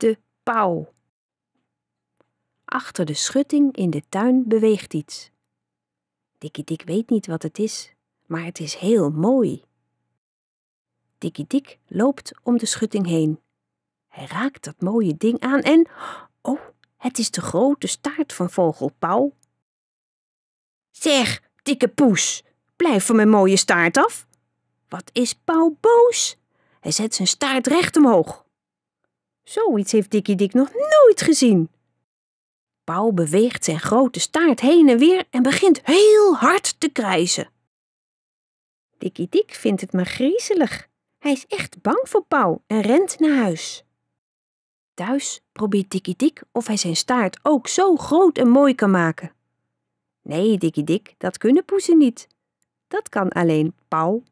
de pauw. Achter de schutting in de tuin beweegt iets. Dikkie Dik weet niet wat het is, maar het is heel mooi. Dikkie Dik loopt om de schutting heen. Hij raakt dat mooie ding aan en... Oh, het is de grote staart van vogel Pauw. Zeg, dikke poes, blijf van mijn mooie staart af. Wat is Pauw boos? Hij zet zijn staart recht omhoog. Zoiets heeft Dikkie Dik nog nooit gezien. Pauw beweegt zijn grote staart heen en weer en begint heel hard te krijzen. Dikkie Dik vindt het maar griezelig. Hij is echt bang voor Pauw en rent naar huis. Thuis probeert Dikkie Dik of hij zijn staart ook zo groot en mooi kan maken. Nee, Dikkie Dik, dat kunnen poezen niet. Dat kan alleen Pauw.